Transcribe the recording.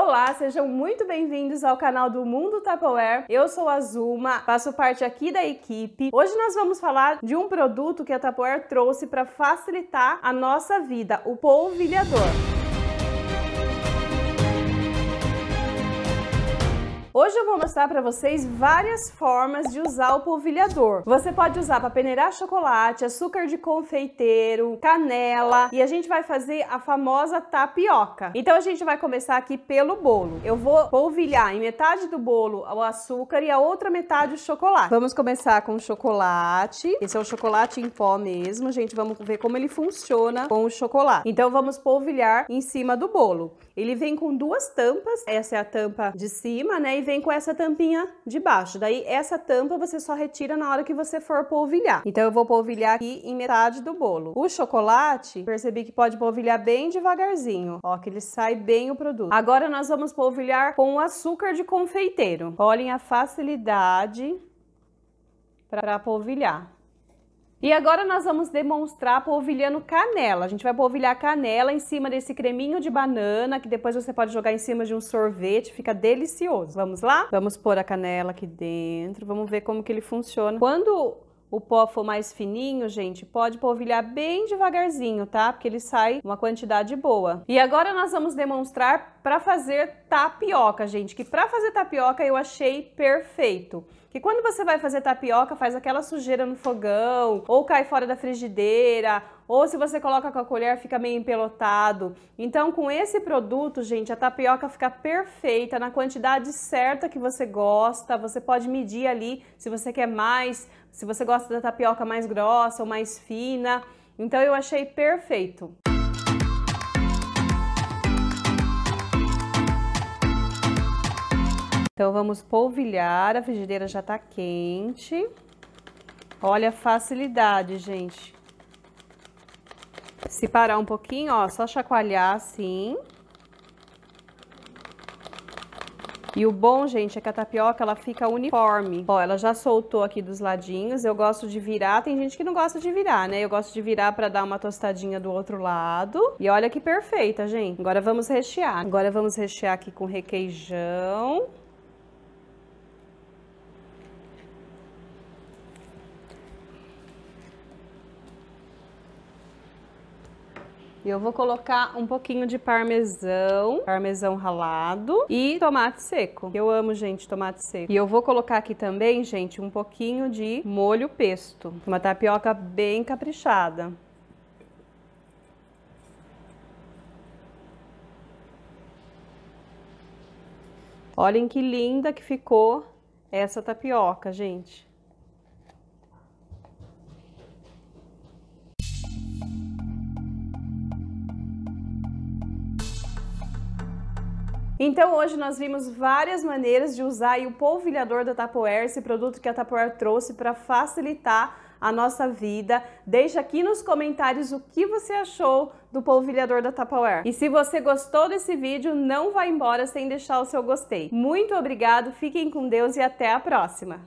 Olá, sejam muito bem-vindos ao canal do Mundo Tupperware. Eu sou a Zuma, faço parte aqui da equipe. Hoje nós vamos falar de um produto que a Tupperware trouxe para facilitar a nossa vida, o polvilhador. Hoje eu vou mostrar para vocês várias formas de usar o polvilhador. Você pode usar para peneirar chocolate, açúcar de confeiteiro, canela e a gente vai fazer a famosa tapioca. Então a gente vai começar aqui pelo bolo. Eu vou polvilhar em metade do bolo o açúcar e a outra metade o chocolate. Vamos começar com o chocolate. Esse é o chocolate em pó mesmo, gente. Vamos ver como ele funciona com o chocolate. Então vamos polvilhar em cima do bolo. Ele vem com duas tampas. Essa é a tampa de cima, né? E vem com essa tampinha de baixo. Daí essa tampa você só retira na hora que você for polvilhar. Então eu vou polvilhar aqui em metade do bolo. O chocolate, percebi que pode polvilhar bem devagarzinho, ó, que ele sai bem o produto. Agora nós vamos polvilhar com o açúcar de confeiteiro. Olhem a facilidade para polvilhar. E agora nós vamos demonstrar polvilhando canela. A gente vai polvilhar canela em cima desse creminho de banana, que depois você pode jogar em cima de um sorvete, fica delicioso. Vamos lá? Vamos pôr a canela aqui dentro, vamos ver como que ele funciona. Quando o pó for mais fininho, gente, pode polvilhar bem devagarzinho, tá? Porque ele sai uma quantidade boa. E agora nós vamos demonstrar para fazer tapioca, gente, que para fazer tapioca eu achei perfeito. Que quando você vai fazer tapioca, faz aquela sujeira no fogão, ou cai fora da frigideira, ou se você coloca com a colher, fica meio empelotado. Então, com esse produto, gente, a tapioca fica perfeita na quantidade certa que você gosta. Você pode medir ali se você quer mais, se você gosta da tapioca mais grossa ou mais fina. Então, eu achei perfeito. Então, vamos polvilhar, a frigideira já tá quente. Olha a facilidade, gente. Se parar um pouquinho, ó, só chacoalhar assim. E o bom, gente, é que a tapioca, ela fica uniforme. Ó, ela já soltou aqui dos ladinhos. Eu gosto de virar. Tem gente que não gosta de virar, né? Eu gosto de virar pra dar uma tostadinha do outro lado. E olha que perfeita, gente. Agora vamos rechear. Agora vamos rechear aqui com requeijão. E eu vou colocar um pouquinho de parmesão, parmesão ralado e tomate seco. Eu amo, gente, tomate seco. E eu vou colocar aqui também, gente, um pouquinho de molho pesto. Uma tapioca bem caprichada. Olhem que linda que ficou essa tapioca, gente. Então hoje nós vimos várias maneiras de usar o polvilhador da Tupperware, esse produto que a Tupperware trouxe para facilitar a nossa vida. Deixa aqui nos comentários o que você achou do polvilhador da Tupperware. E se você gostou desse vídeo, não vá embora sem deixar o seu gostei. Muito obrigado, fiquem com Deus e até a próxima!